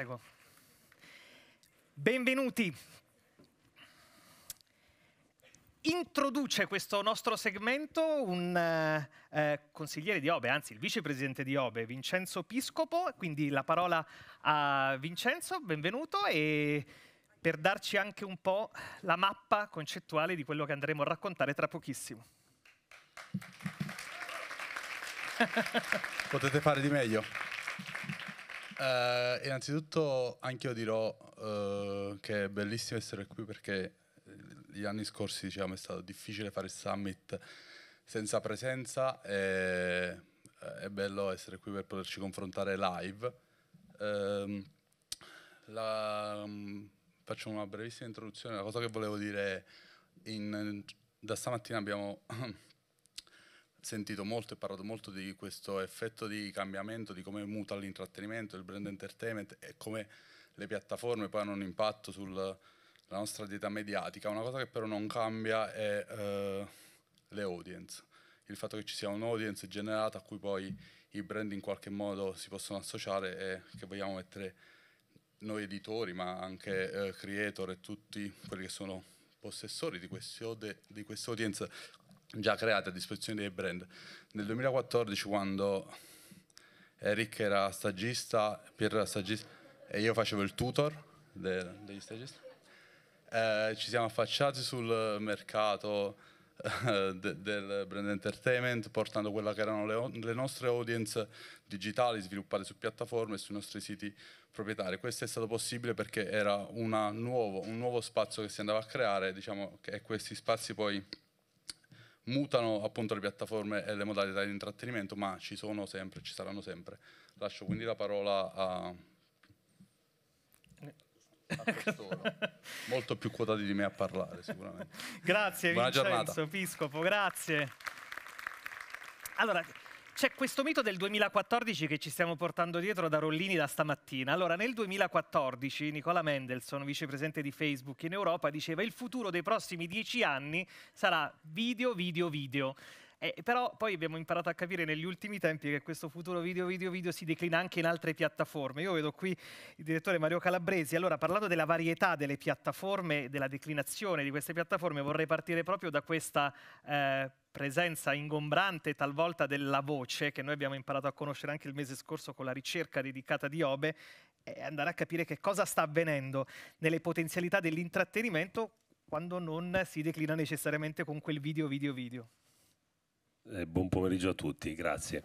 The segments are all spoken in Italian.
Prego. Benvenuti. Introduce questo nostro segmento un eh, eh, consigliere di Obe, anzi il vicepresidente di Obe, Vincenzo Piscopo, quindi la parola a Vincenzo, benvenuto e per darci anche un po' la mappa concettuale di quello che andremo a raccontare tra pochissimo. Potete fare di meglio. Eh, innanzitutto anche io dirò eh, che è bellissimo essere qui perché eh, gli anni scorsi diciamo, è stato difficile fare il summit senza presenza e eh, è bello essere qui per poterci confrontare live. Eh, la, mm, faccio una brevissima introduzione, la cosa che volevo dire è in, da stamattina abbiamo sentito molto e parlato molto di questo effetto di cambiamento, di come muta l'intrattenimento, il brand entertainment e come le piattaforme poi hanno un impatto sulla nostra dieta mediatica. Una cosa che però non cambia è eh, le audience, il fatto che ci sia un'audience generata a cui poi i brand in qualche modo si possono associare e che vogliamo mettere noi editori, ma anche eh, creator e tutti quelli che sono possessori di, questi, di questa audience già create a disposizione dei brand. Nel 2014 quando Eric era stagista, Pier era stagista e io facevo il tutor de degli stagisti, eh, ci siamo affacciati sul mercato eh, del brand entertainment portando quelle che erano le, le, nostre audience digitali sviluppate su piattaforme e sui nostri siti proprietari. Questo è stato possibile perché era nuovo, un nuovo spazio che si andava a creare diciamo, e questi spazi poi mutano appunto le piattaforme e le modalità di intrattenimento, ma ci sono sempre, ci saranno sempre. Lascio quindi la parola a... a Molto più quotati di me a parlare sicuramente. grazie Buona Vincenzo giornata. Piscopo, grazie. Allora, c'è questo mito del 2014 che ci stiamo portando dietro da Rollini da stamattina. Allora, nel 2014 Nicola Mendelssohn, vicepresidente di Facebook in Europa, diceva il futuro dei prossimi dieci anni sarà video, video, video. Eh, però poi abbiamo imparato a capire negli ultimi tempi che questo futuro video, video, video si declina anche in altre piattaforme. Io vedo qui il direttore Mario Calabresi. Allora, parlando della varietà delle piattaforme, della declinazione di queste piattaforme, vorrei partire proprio da questa eh, presenza ingombrante talvolta della voce, che noi abbiamo imparato a conoscere anche il mese scorso con la ricerca dedicata di Obe, e andare a capire che cosa sta avvenendo nelle potenzialità dell'intrattenimento quando non si declina necessariamente con quel video, video, video eh, buon pomeriggio a tutti, grazie.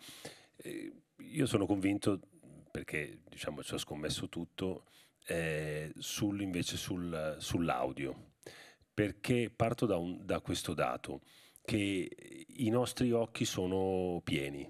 Eh, io sono convinto, perché diciamo ci ho scommesso tutto, eh, sul, invece sul, sull'audio, perché parto da, un, da questo dato, che i nostri occhi sono pieni,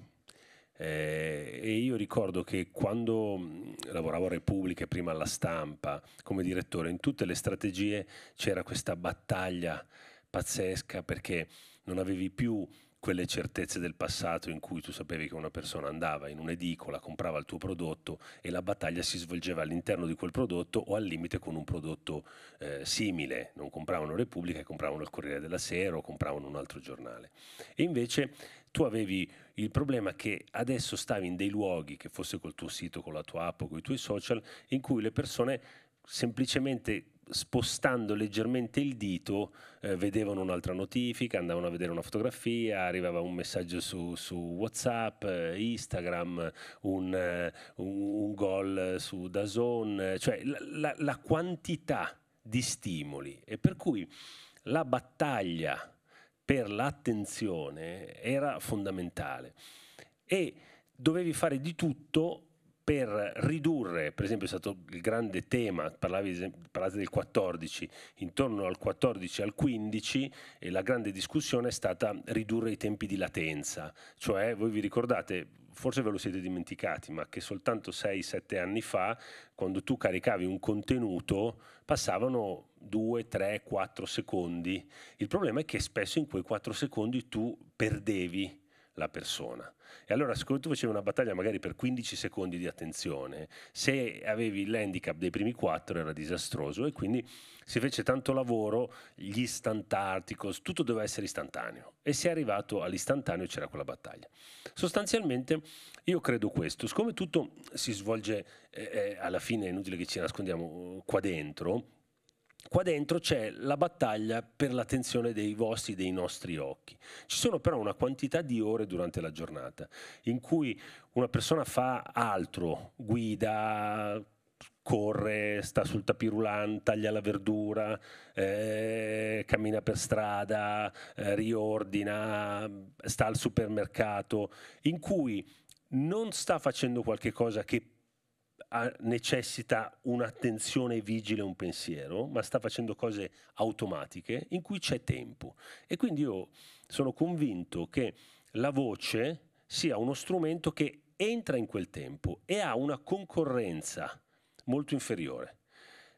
eh, e io ricordo che quando lavoravo a Repubblica e prima alla stampa come direttore, in tutte le strategie c'era questa battaglia pazzesca perché non avevi più quelle certezze del passato in cui tu sapevi che una persona andava in un'edicola, comprava il tuo prodotto e la battaglia si svolgeva all'interno di quel prodotto o al limite con un prodotto eh, simile, non compravano Repubblica, compravano il Corriere della Sera o compravano un altro giornale. E invece tu avevi il problema che adesso stavi in dei luoghi, che fosse col tuo sito, con la tua app, o con i tuoi social, in cui le persone semplicemente spostando leggermente il dito eh, vedevano un'altra notifica, andavano a vedere una fotografia, arrivava un messaggio su, su Whatsapp, eh, Instagram, un, eh, un, un, gol su Dazon, eh, cioè la, la, la quantità di stimoli e per cui la battaglia per l'attenzione era fondamentale e dovevi fare di tutto per ridurre, per esempio è stato il grande tema, parlavi, parlate del 14, intorno al 14 al 15 la grande discussione è stata ridurre i tempi di latenza, cioè voi vi ricordate, forse ve lo siete dimenticati, ma che soltanto 6-7 anni fa, quando tu caricavi un contenuto, passavano 2, 3, 4 secondi. Il problema è che spesso in quei 4 secondi tu perdevi la persona. E allora, siccome tu facevi una battaglia magari per 15 secondi di attenzione, se avevi l'handicap dei primi quattro era disastroso e quindi si fece tanto lavoro, gli instant articles, tutto doveva essere istantaneo. E se è arrivato all'istantaneo c'era quella battaglia. Sostanzialmente io credo questo, siccome tutto si svolge eh, eh alla fine, è inutile che ci nascondiamo qua dentro, qua dentro c'è la battaglia per l'attenzione dei vostri, dei nostri occhi. Ci sono però una quantità di ore durante la giornata in cui una persona fa altro, guida, corre, sta sul tapirulan, taglia la verdura, eh, cammina per strada, eh, riordina, sta al supermercato, in cui non sta facendo qualche cosa che necessita un'attenzione vigile, un pensiero, ma sta facendo cose automatiche in cui c'è tempo. E quindi io sono convinto che la voce sia uno strumento che entra in quel tempo e ha una concorrenza molto inferiore.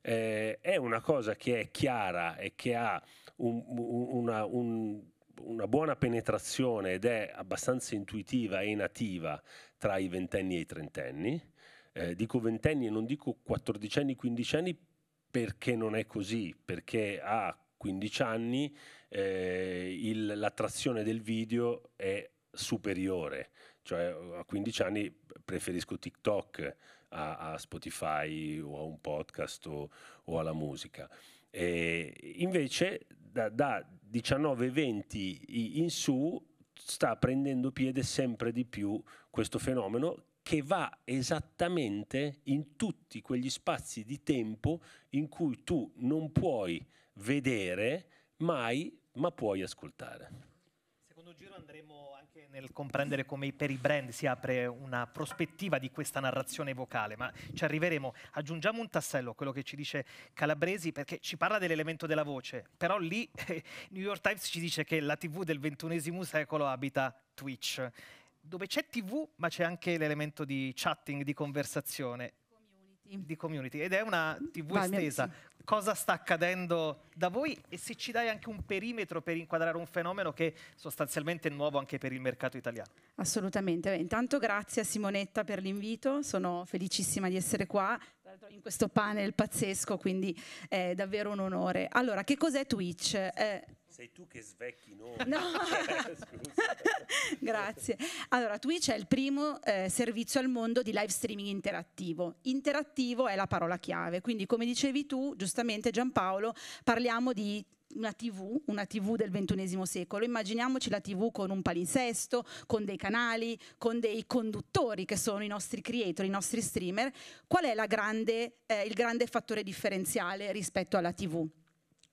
Eh, è una cosa che è chiara e che ha un, una, un, una buona penetrazione ed è abbastanza intuitiva e nativa tra i ventenni e i trentenni eh, dico ventenni e non dico quattordicenni, quindicenni, perché non è così, perché a 15 anni eh, il, l'attrazione del video è superiore, cioè a 15 anni preferisco TikTok a, a Spotify o a un podcast o, o alla musica. E invece da, da 19-20 in su sta prendendo piede sempre di più questo fenomeno che va esattamente in tutti quegli spazi di tempo in cui tu non puoi vedere mai, ma puoi ascoltare Secondo giro andremo anche nel comprendere come per i brand si apre una prospettiva di questa narrazione vocale, ma ci arriveremo. Aggiungiamo un tassello a quello che ci dice Calabresi, perché ci parla dell'elemento della voce, però lì eh, New York Times ci dice che la TV del ventunesimo secolo abita Twitch dove c'è TV, ma c'è anche l'elemento di chatting, di conversazione. Community. Di community ed è una TV Vai, estesa. Cosa sta accadendo da voi e se ci dai anche un perimetro per inquadrare un fenomeno che sostanzialmente è nuovo anche per il mercato italiano? Assolutamente. Beh, intanto grazie a Simonetta per l'invito, sono felicissima di essere qua in questo panel pazzesco, quindi è davvero un onore. Allora, che cos'è Twitch? Eh, sei tu che svecchi noi. No. Cioè, Grazie. Allora, Twitch è il primo eh, servizio al mondo di live streaming interattivo. Interattivo è la parola chiave, quindi come dicevi tu, giustamente Giampaolo, parliamo di una TV, una TV del ventunesimo secolo. Immaginiamoci la TV con un palinsesto, con dei canali, con dei conduttori che sono i nostri creator, i nostri streamer. Qual è grande, eh, il grande fattore differenziale rispetto alla TV?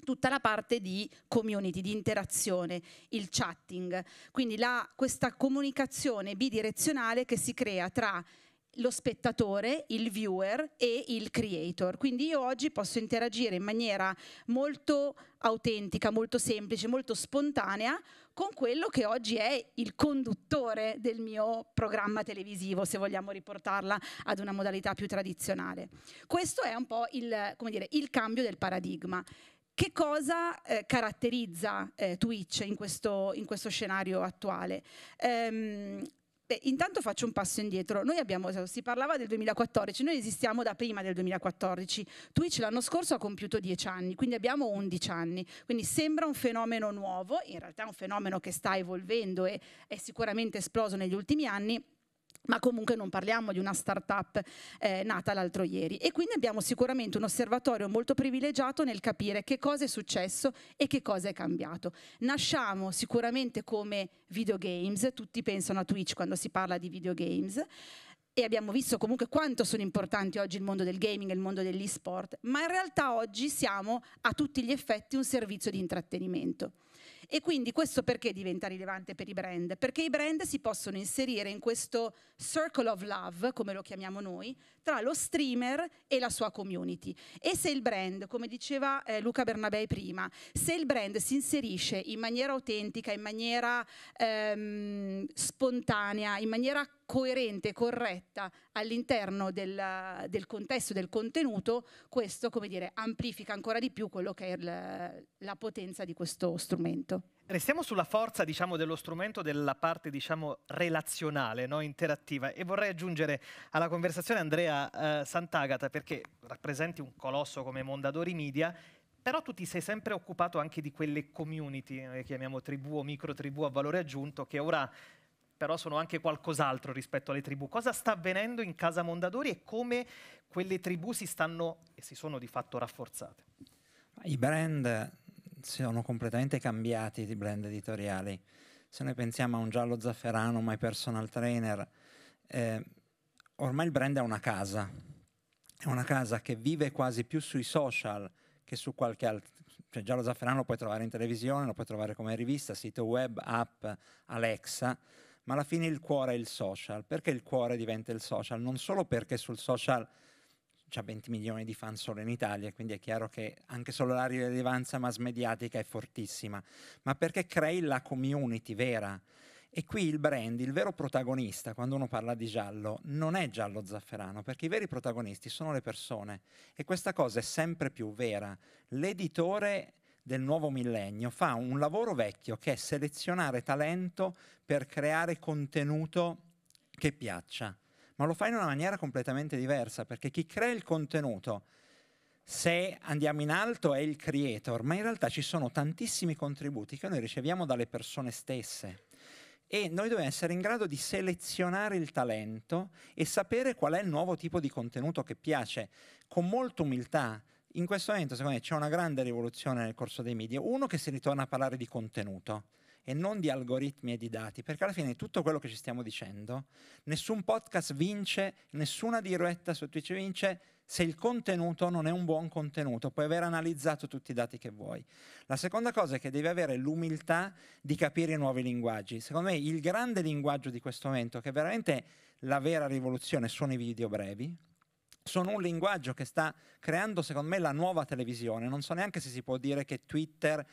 tutta la parte di community, di interazione, il chatting. Quindi la, questa comunicazione bidirezionale che si crea tra lo spettatore, il viewer e il creator. Quindi io oggi posso interagire in maniera molto autentica, molto semplice, molto spontanea con quello che oggi è il conduttore del mio programma televisivo, se vogliamo riportarla ad una modalità più tradizionale. Questo è un po' il, dire, il cambio del paradigma. Che cosa eh, caratterizza eh, Twitch in questo, in questo, scenario attuale? Ehm, beh, intanto faccio un passo indietro. Noi abbiamo, si parlava del 2014, noi esistiamo da prima del 2014. Twitch l'anno scorso ha compiuto 10 anni, quindi abbiamo 11 anni. Quindi sembra un fenomeno nuovo, in realtà è un fenomeno che sta evolvendo e è sicuramente esploso negli ultimi anni ma comunque non parliamo di una start-up eh, nata l'altro ieri. E quindi abbiamo sicuramente un osservatorio molto privilegiato nel capire che cosa è successo e che cosa è cambiato. Nasciamo sicuramente come videogames, tutti pensano a Twitch quando si parla di videogames, e abbiamo visto comunque quanto sono importanti oggi il mondo del gaming e il mondo dell'e-sport, ma in realtà oggi siamo a tutti gli effetti un servizio di intrattenimento. E quindi questo perché diventa rilevante per i brand? Perché i brand si possono inserire in questo circle of love, come lo chiamiamo noi, tra lo streamer e la sua community. E se il brand, come diceva eh, Luca Bernabei prima, se il brand si inserisce in maniera autentica, in maniera ehm, spontanea, in maniera coerente, corretta all'interno del, del, contesto, del contenuto, questo come dire, amplifica ancora di più quello che è il, la potenza di questo strumento. Restiamo sulla forza diciamo, dello strumento della parte diciamo, relazionale, no? interattiva e vorrei aggiungere alla conversazione Andrea eh, Sant'Agata perché rappresenti un colosso come Mondadori Media però tu ti sei sempre occupato anche di quelle community, che eh, chiamiamo tribù o micro tribù a valore aggiunto, che ora però sono anche qualcos'altro rispetto alle tribù. Cosa sta avvenendo in casa Mondadori e come quelle tribù si stanno e si sono di fatto rafforzate? I brand sono completamente cambiati i brand editoriali. Se noi pensiamo a un giallo zafferano, My Personal Trainer, eh, ormai il brand è una casa, è una casa che vive quasi più sui social che su qualche altro. Cioè, giallo zafferano lo puoi trovare in televisione, lo puoi trovare come rivista, sito web, app, Alexa, ma alla fine il cuore è il social. Perché il cuore diventa il social? Non solo perché sul social ha 20 milioni di fan solo in Italia, quindi è chiaro che anche solo la rilevanza mass mediatica è fortissima, ma perché crei la community vera. E qui il brand, il vero protagonista, quando uno parla di giallo, non è giallo zafferano, perché i veri protagonisti sono le persone. E questa cosa è sempre più vera. L'editore del nuovo millennio fa un lavoro vecchio che è selezionare talento per creare contenuto che piaccia ma lo fa in una maniera completamente diversa, perché chi crea il contenuto, se andiamo in alto è il creator, ma in realtà ci sono tantissimi contributi che noi riceviamo dalle persone stesse e noi dobbiamo essere in grado di selezionare il talento e sapere qual è il nuovo tipo di contenuto che piace, con molta umiltà. In questo momento, secondo me, c'è una grande rivoluzione nel corso dei media, uno che si ritorna a parlare di contenuto e non di algoritmi e di dati, perché alla fine di tutto quello che ci stiamo dicendo, nessun podcast vince, nessuna diretta su Twitch vince se il contenuto non è un buon contenuto, puoi aver analizzato tutti i dati che vuoi. La seconda cosa è che devi avere l'umiltà di capire i nuovi linguaggi. Secondo me il grande linguaggio di questo momento, che è veramente la vera rivoluzione, sono i video brevi, sono un linguaggio che sta creando secondo me la nuova televisione, non so neanche se si può dire che Twitter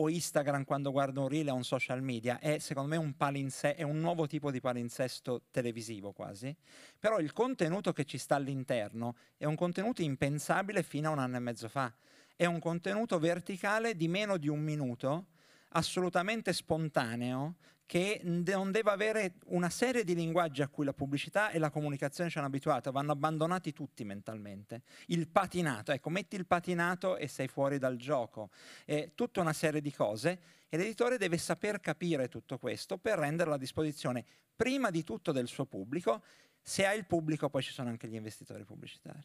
o Instagram quando guardo un reel o un social media, è secondo me un, palinse- è un nuovo tipo di palinsesto televisivo quasi, però il contenuto che ci sta all'interno è un contenuto impensabile fino a un anno e mezzo fa, è un contenuto verticale di meno di un minuto assolutamente spontaneo che non deve avere una serie di linguaggi a cui la pubblicità e la comunicazione ci hanno abituato, vanno abbandonati tutti mentalmente. Il patinato, ecco, metti il patinato e sei fuori dal gioco, eh, tutta una serie di cose e l'editore deve saper capire tutto questo per renderlo a disposizione prima di tutto del suo pubblico, se ha il pubblico poi ci sono anche gli investitori pubblicitari.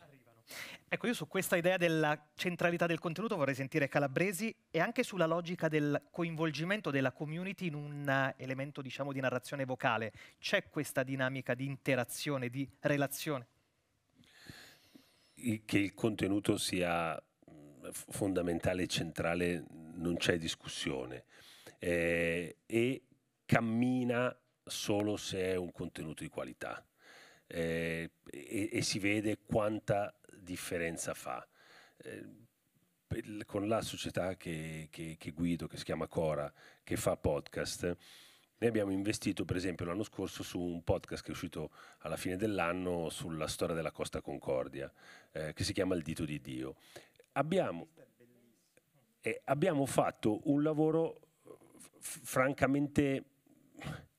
Ecco, io su questa idea della centralità del contenuto vorrei sentire Calabresi e anche sulla logica del coinvolgimento della community in un eh, elemento, diciamo, di narrazione vocale. C'è questa dinamica di interazione, di relazione? Che il contenuto sia mm, fondamentale e centrale non c'è discussione eh, e cammina solo se è un contenuto di qualità eh, e, e si vede quanta differenza fa? Eh, con la società che, che, che, guido, che si chiama Cora, che fa podcast, noi abbiamo investito per esempio l'anno scorso su un podcast che è uscito alla fine dell'anno sulla storia della Costa Concordia, eh, che si chiama Il dito di Dio. Abbiamo, eh, abbiamo fatto un lavoro eh, francamente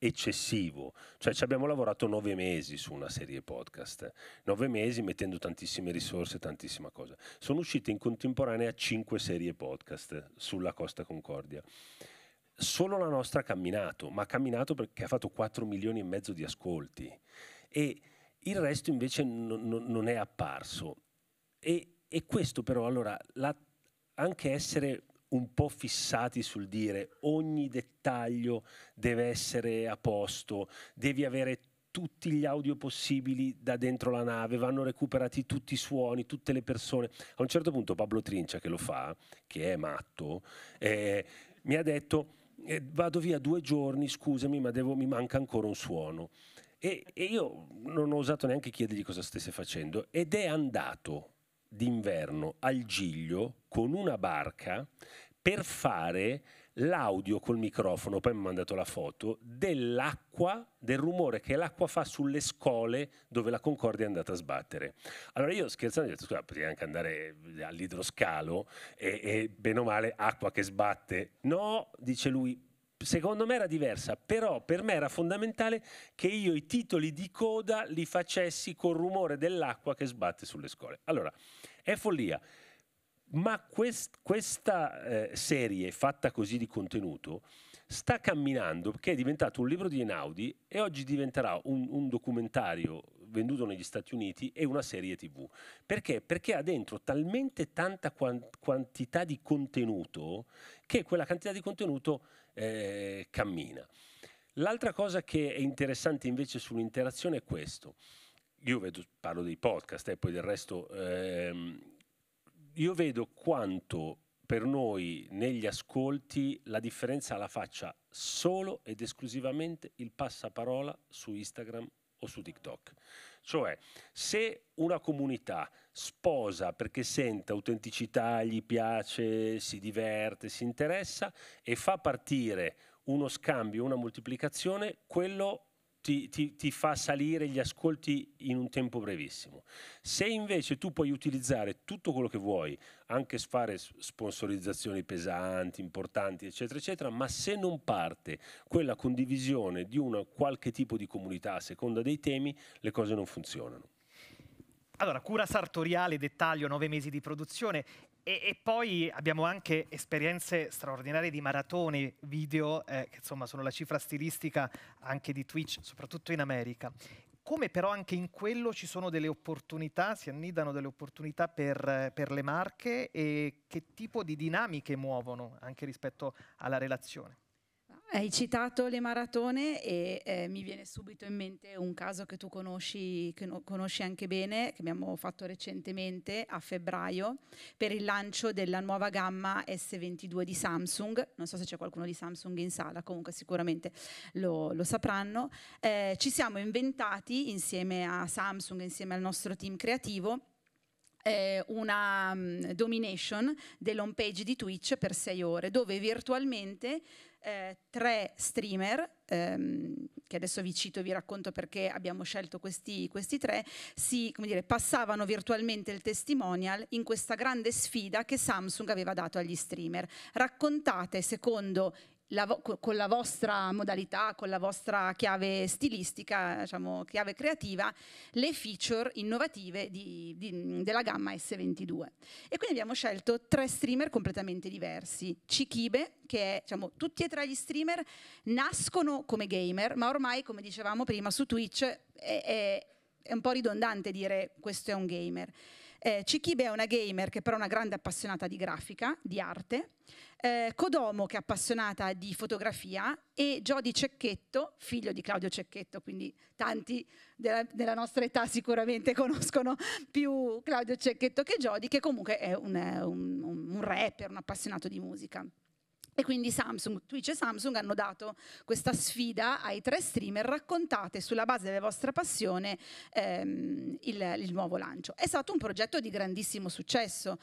eccessivo. Cioè ci abbiamo lavorato nove mesi su una serie podcast, nove mesi mettendo tantissime risorse, tantissima cosa. Sono uscite in contemporanea cinque serie podcast sulla Costa Concordia. Solo la nostra ha camminato, ma ha camminato perché ha fatto 4 milioni e mezzo di ascolti e il resto invece non, non è apparso. E, e questo però allora la, anche essere un po' fissati sul dire ogni dettaglio deve essere a posto, devi avere tutti gli audio possibili da dentro la nave, vanno recuperati tutti i suoni, tutte le persone. A un certo punto Pablo Trincia che lo fa, che è matto, eh, mi ha detto eh, vado via due giorni, scusami, ma devo, mi manca ancora un suono. E, e io non ho osato neanche chiedergli cosa stesse facendo ed è andato d'inverno al Giglio con una barca per fare l'audio col microfono, poi mi ha mandato la foto, dell'acqua, del rumore che l'acqua fa sulle scole dove la Concordia è andata a sbattere. Allora io scherzando ho detto, scusa, potrei anche andare all'idroscalo e, e bene o male acqua che sbatte. No, dice lui, secondo me era diversa, però per me era fondamentale che io i titoli di coda li facessi col rumore dell'acqua che sbatte sulle scole. Allora, è follia ma quest, questa eh, serie fatta così di contenuto sta camminando perché è diventato un libro di Einaudi e oggi diventerà un, un documentario venduto negli Stati Uniti e una serie tv. Perché? Perché ha dentro talmente tanta quantità di contenuto che quella quantità di contenuto eh, cammina. L'altra cosa che è interessante invece sull'interazione è questo. Io vedo, parlo dei podcast e eh, poi del resto ehm, io vedo quanto per noi negli ascolti la differenza la faccia solo ed esclusivamente il passaparola su Instagram o su TikTok. Cioè, se una comunità sposa perché sente autenticità, gli piace, si diverte, si interessa e fa partire uno scambio, una moltiplicazione, quello ti, ti, ti, fa salire gli ascolti in un tempo brevissimo. Se invece tu puoi utilizzare tutto quello che vuoi, anche fare sponsorizzazioni pesanti, importanti, eccetera, eccetera, ma se non parte quella condivisione di un qualche tipo di comunità a seconda dei temi, le cose non funzionano. Allora, cura sartoriale, dettaglio, nove mesi di produzione e, e, poi abbiamo anche esperienze straordinarie di maratoni, video, eh, che insomma sono la cifra stilistica anche di Twitch, soprattutto in America. Come però anche in quello ci sono delle opportunità, si annidano delle opportunità per, per le marche e che tipo di dinamiche muovono anche rispetto alla relazione? Hai citato le maratone e eh, mi viene subito in mente un caso che tu conosci, che no, conosci anche bene, che abbiamo fatto recentemente a febbraio per il lancio della nuova gamma S22 di Samsung. Non so se c'è qualcuno di Samsung in sala, comunque sicuramente lo, lo sapranno. Eh, ci siamo inventati insieme a Samsung, insieme al nostro team creativo eh, una um, domination dell'home page di Twitch per sei ore, dove virtualmente eh, tre streamer, ehm, che adesso vi cito e vi racconto perché abbiamo scelto questi, questi tre, si dire, passavano virtualmente il testimonial in questa grande sfida che Samsung aveva dato agli streamer, raccontate secondo la con la vostra modalità, con la vostra chiave stilistica, diciamo, chiave creativa, le feature innovative di, di, della gamma S22. E quindi abbiamo scelto tre streamer completamente diversi. Cikibe, che è, diciamo, tutti e tre gli streamer nascono come gamer, ma ormai, come dicevamo prima, su Twitch è, è, è un po' ridondante dire questo è un gamer. Eh, Cikibe è una gamer che però è una grande appassionata di grafica, di arte, eh, Codomo, che è appassionata di fotografia, e Giodi Cecchetto, figlio di Claudio Cecchetto, quindi tanti della, della nostra età sicuramente conoscono più Claudio Cecchetto che Giodi, che comunque è un, un, un rapper, un appassionato di musica. E quindi Samsung, Twitch e Samsung hanno dato questa sfida ai tre streamer, raccontate sulla base della vostra passione ehm, il, il, nuovo lancio. È stato un progetto di grandissimo successo,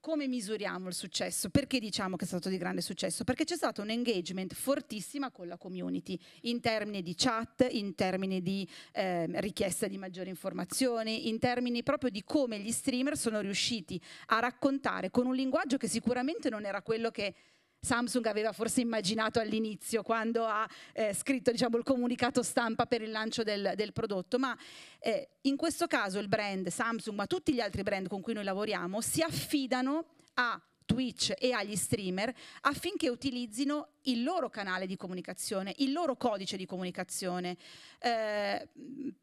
come misuriamo il successo? Perché diciamo che è stato di grande successo? Perché c'è stato un engagement fortissimo con la community in termini di chat, in termini di eh, richiesta di maggiori informazioni, in termini proprio di come gli streamer sono riusciti a raccontare con un linguaggio che sicuramente non era quello che Samsung aveva forse immaginato all'inizio quando ha eh, scritto diciamo, il comunicato stampa per il lancio del, del prodotto, ma eh, in questo caso il brand Samsung, ma tutti gli altri brand con cui noi lavoriamo, si affidano a Twitch e agli streamer affinché utilizzino il loro canale di comunicazione, il loro codice di comunicazione. Eh,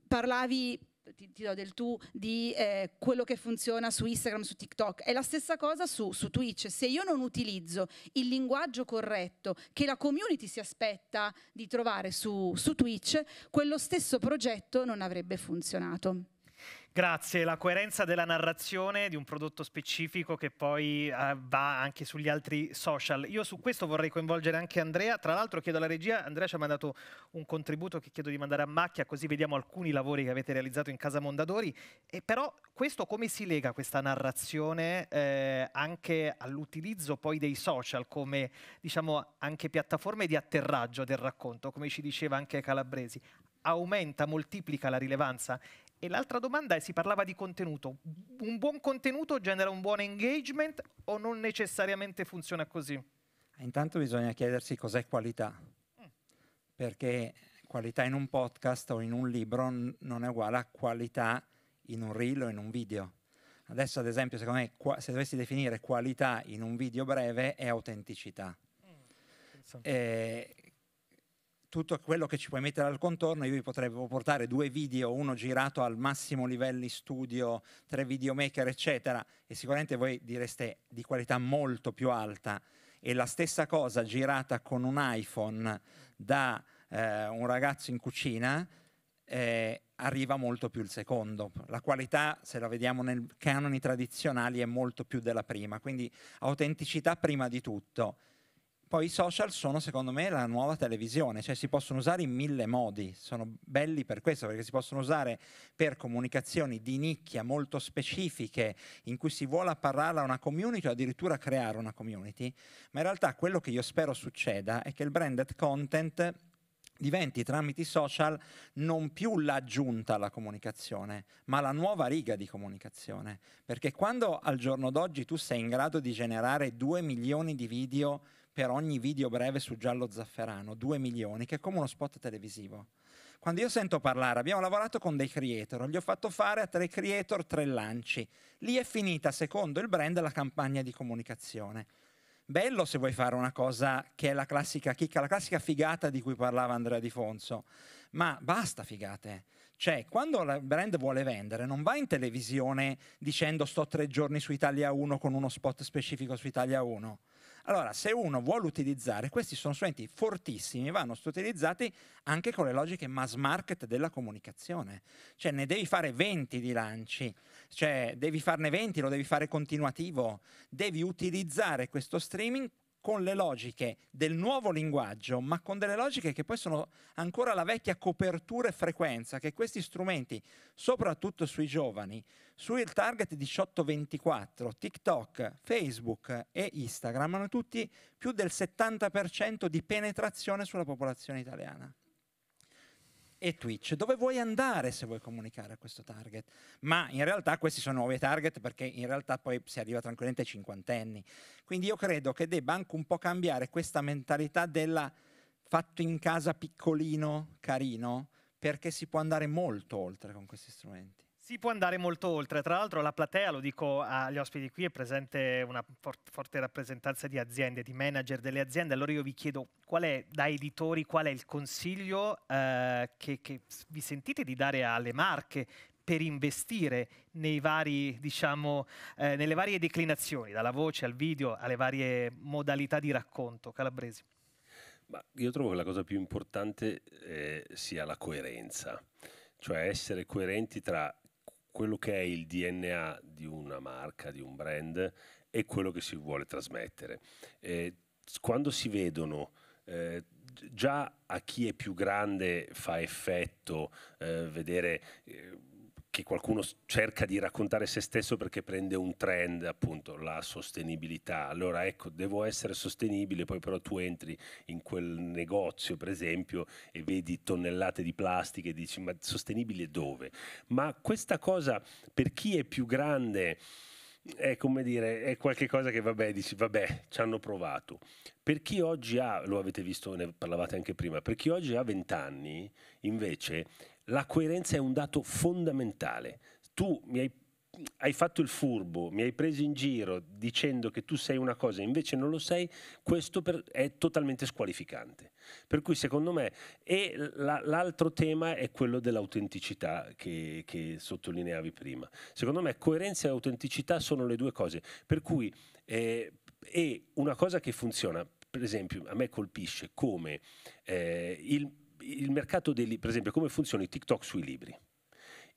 parlavi ti, ti do del tu di eh, quello che funziona su Instagram, su TikTok. È la stessa cosa su, su, Twitch. Se io non utilizzo il linguaggio corretto che la community si aspetta di trovare su, su Twitch, quello stesso progetto non avrebbe funzionato. Grazie, la coerenza della narrazione di un prodotto specifico che poi eh, va anche sugli altri social. Io su questo vorrei coinvolgere anche Andrea, tra l'altro chiedo alla regia, Andrea ci ha mandato un contributo che chiedo di mandare a macchia così vediamo alcuni lavori che avete realizzato in casa Mondadori, e però questo come si lega questa narrazione eh, anche all'utilizzo poi dei social come diciamo anche piattaforme di atterraggio del racconto, come ci diceva anche Calabresi, aumenta, moltiplica la rilevanza e l'altra domanda è, si parlava di contenuto. Un buon contenuto genera un buon engagement o non necessariamente funziona così? Ah, intanto bisogna chiedersi cos'è qualità, perché qualità in un podcast o in un libro non è uguale a qualità in un reel o in un video. Adesso, ad esempio, secondo me, se dovessi definire qualità in un video breve è autenticità. Mm. Eh, tutto quello che ci puoi mettere al contorno, io vi potrei portare due video, uno girato al massimo livelli studio, tre videomaker, eccetera, e sicuramente voi direste di qualità molto più alta. E la stessa cosa girata con un iPhone da eh, un ragazzo in cucina, eh, arriva molto più il secondo. La qualità, se la vediamo nei canoni tradizionali, è molto più della prima, quindi autenticità prima di tutto. Poi i social sono secondo me la nuova televisione, cioè si possono usare in mille modi, sono belli per questo, perché si possono usare per comunicazioni di nicchia molto specifiche in cui si vuole parlare a una community o addirittura creare una community, ma in realtà quello che io spero succeda è che il branded content diventi tramite i social non più l'aggiunta alla comunicazione, ma la nuova riga di comunicazione. Perché quando al giorno d'oggi tu sei in grado di generare 2 milioni di video per ogni video breve su Giallo Zafferano, 2 milioni, che è come uno spot televisivo. Quando io sento parlare, abbiamo lavorato con dei creator, gli ho fatto fare a tre creator tre lanci. Lì è finita, secondo il brand, la campagna di comunicazione. Bello se vuoi fare una cosa che è la classica chicca, la classica figata di cui parlava Andrea Di Fonso, ma basta figate. Cioè, quando il brand vuole vendere, non va in televisione dicendo sto tre giorni su Italia 1 con uno spot specifico su Italia 1 allora, se uno vuole utilizzare, questi sono strumenti fortissimi, vanno utilizzati anche con le logiche mass market della comunicazione. Cioè ne devi fare 20 di lanci, cioè devi farne 20, lo devi fare continuativo, devi utilizzare questo streaming con le logiche del nuovo linguaggio, ma con delle logiche che poi sono ancora la vecchia copertura e frequenza che questi strumenti, soprattutto sui giovani, sul target 18-24, TikTok, Facebook e Instagram, hanno tutti più del 70% di penetrazione sulla popolazione italiana e Twitch, dove vuoi andare se vuoi comunicare a questo target. Ma in realtà questi sono nuovi target perché in realtà poi si arriva tranquillamente ai cinquantenni. Quindi io credo che debba anche un po' cambiare questa mentalità della fatto in casa piccolino, carino, perché si può andare molto oltre con questi strumenti. Si può andare molto oltre, tra l'altro la platea, lo dico agli ospiti qui, è presente una forte rappresentanza di aziende, di manager delle aziende, allora io vi chiedo qual è da editori, qual è il consiglio eh, che, che, vi sentite di dare alle marche per investire vari, diciamo, eh, nelle varie declinazioni, dalla voce al video, alle varie modalità di racconto calabresi? Ma io trovo che la cosa più importante eh, sia la coerenza, cioè essere coerenti tra quello che è il DNA di una marca, di un brand e quello che si vuole trasmettere. Eh, quando si vedono eh, già a chi è più grande fa effetto eh, vedere eh, che qualcuno cerca di raccontare se stesso perché prende un trend, appunto, la sostenibilità. Allora, ecco, devo essere sostenibile, poi però tu entri in quel negozio, per esempio, e vedi tonnellate di plastica e dici, ma sostenibile dove? Ma questa cosa, per chi è più grande, è come dire, è qualcosa che vabbè, dici, vabbè, ci hanno provato. Per chi oggi ha, lo avete visto, ne parlavate anche prima, per chi oggi ha 20 anni, invece, la coerenza è un dato fondamentale. Tu mi hai hai fatto il furbo, mi hai preso in giro dicendo che tu sei una cosa e invece non lo sei, questo per, è totalmente squalificante. Per cui secondo me, e l'altro tema è quello dell'autenticità che, che, sottolineavi prima. Secondo me coerenza e autenticità sono le due cose, per cui eh, è una cosa che funziona, per esempio a me colpisce come eh, il il mercato dei libri, per esempio, come funziona il TikTok sui libri?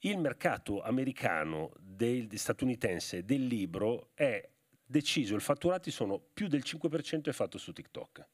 Il mercato americano, del, statunitense del libro è deciso, i fatturati sono più del 5% è fatto su TikTok.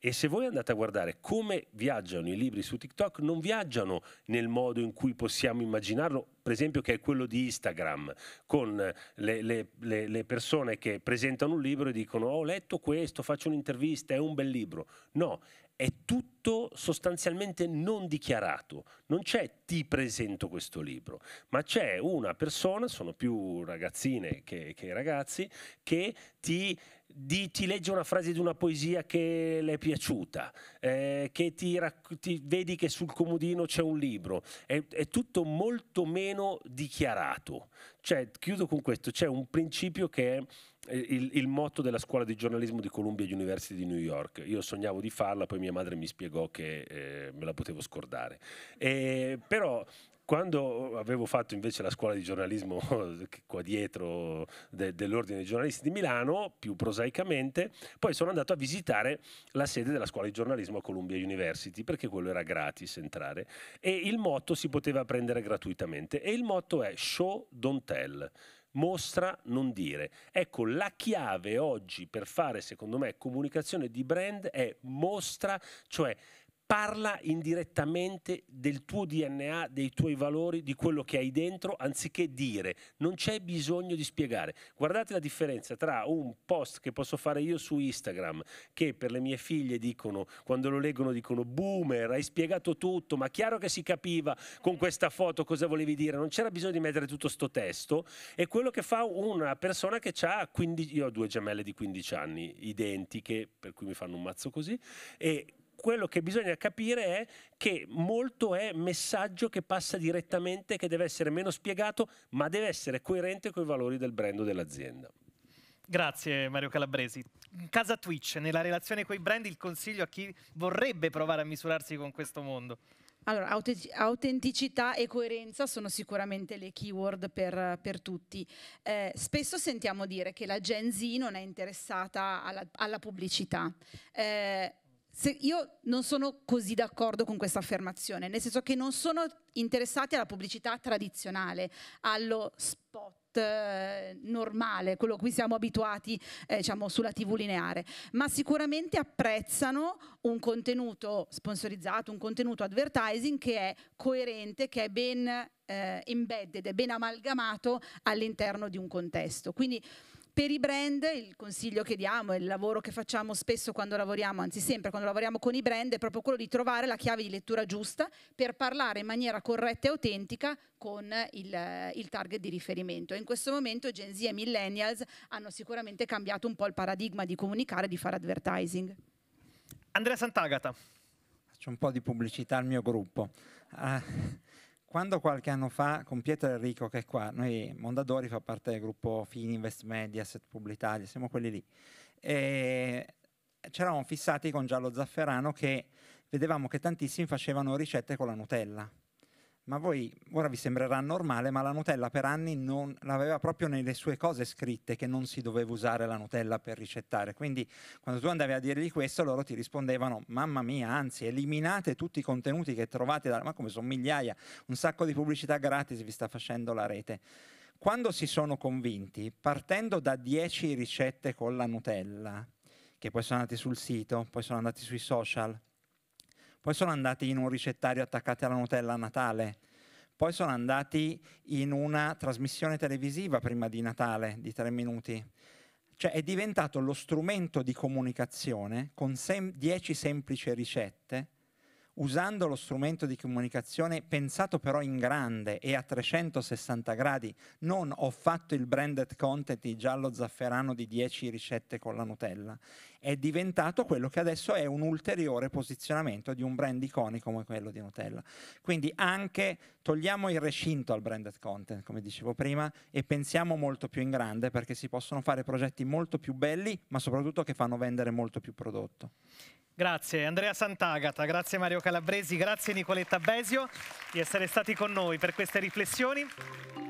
E se voi andate a guardare come viaggiano i libri su TikTok, non viaggiano nel modo in cui possiamo immaginarlo, per esempio che è quello di Instagram, con le, le, le, le persone che presentano un libro e dicono ho letto questo, faccio un'intervista, è un bel libro. No, è tutto sostanzialmente non dichiarato, non c'è ti presento questo libro, ma c'è una persona, sono più ragazzine che, che ragazzi, che ti, di, ti, legge una frase di una poesia che le è piaciuta, eh, che ti, ti, vedi che sul comodino c'è un libro, è, è tutto molto meno dichiarato. Cioè, chiudo con questo, c'è un principio che è il, il, motto della scuola di giornalismo di Columbia University di New York. Io sognavo di farla, poi mia madre mi spiegò che eh, me la potevo scordare. E, però quando avevo fatto invece la scuola di giornalismo qua dietro de, dell'Ordine dei giornalisti di Milano, più prosaicamente, poi sono andato a visitare la sede della scuola di giornalismo a Columbia University, perché quello era gratis entrare, e il motto si poteva prendere gratuitamente, e il motto è Show Don't Tell mostra, non dire. Ecco, la chiave oggi per fare, secondo me, comunicazione di brand è mostra, cioè parla indirettamente del tuo DNA, dei tuoi valori, di quello che hai dentro, anziché dire, non c'è bisogno di spiegare. Guardate la differenza tra un post che posso fare io su Instagram, che per le mie figlie dicono, quando lo leggono dicono, boomer, hai spiegato tutto, ma chiaro che si capiva con questa foto cosa volevi dire, non c'era bisogno di mettere tutto sto testo, e quello che fa una persona che ha 15, io ho due gemelle di 15 anni, identiche, per cui mi fanno un mazzo così, e quello che bisogna capire è che molto è messaggio che passa direttamente, che deve essere meno spiegato, ma deve essere coerente con i valori del brand o dell'azienda. Grazie Mario Calabresi. In casa Twitch, nella relazione con i brand, il consiglio a chi vorrebbe provare a misurarsi con questo mondo? Allora, autenticità e coerenza sono sicuramente le keyword per, per tutti. Eh, spesso sentiamo dire che la Gen Z non è interessata alla, alla pubblicità. Eh, se io non sono così d'accordo con questa affermazione, nel senso che non sono interessati alla pubblicità tradizionale, allo spot eh, normale, quello a cui siamo abituati eh, diciamo, sulla tv lineare, ma sicuramente apprezzano un contenuto sponsorizzato, un contenuto advertising che è coerente, che è ben eh, embedded, è ben amalgamato all'interno di un contesto. Quindi per i brand il consiglio che diamo, il lavoro che facciamo spesso quando lavoriamo, anzi sempre quando lavoriamo con i brand, è proprio quello di trovare la chiave di lettura giusta per parlare in maniera corretta e autentica con il, il target di riferimento. In questo momento Gen Z e Millennials hanno sicuramente cambiato un po' il paradigma di comunicare e di fare advertising. Andrea Sant'Agata. Faccio un po' di pubblicità al mio gruppo. Uh, quando qualche anno fa con Pietro Enrico, che è qua, noi Mondadori fa parte del gruppo Fininvest Media, Set Publitalia, siamo quelli lì, e c'eravamo fissati con Giallo Zafferano che vedevamo che tantissimi facevano ricette con la Nutella ma voi ora vi sembrerà normale, ma la Nutella per anni non l'aveva proprio nelle sue cose scritte che non si doveva usare la Nutella per ricettare. Quindi quando tu andavi a dirgli questo, loro ti rispondevano: "Mamma mia, anzi, eliminate tutti i contenuti che trovate da ma come sono migliaia, un sacco di pubblicità gratis vi sta facendo la rete". Quando si sono convinti, partendo da 10 ricette con la Nutella, che poi sono andate sul sito, poi sono andati sui social, poi sono andati in un ricettario attaccati alla Nutella a Natale, poi sono andati in una trasmissione televisiva prima di Natale di tre minuti. Cioè è diventato lo strumento di comunicazione con sem- dieci semplici ricette usando lo strumento di comunicazione pensato però in grande e a 360 gradi, non ho fatto il branded content di giallo zafferano di 10 ricette con la Nutella, è diventato quello che adesso è un ulteriore posizionamento di un brand iconico come quello di Nutella. Quindi anche togliamo il recinto al branded content, come dicevo prima, e pensiamo molto più in grande perché si possono fare progetti molto più belli, ma soprattutto che fanno vendere molto più prodotto. Grazie Andrea Sant'Agata, grazie Mario Calabresi, grazie Nicoletta Besio di essere stati con noi per queste riflessioni.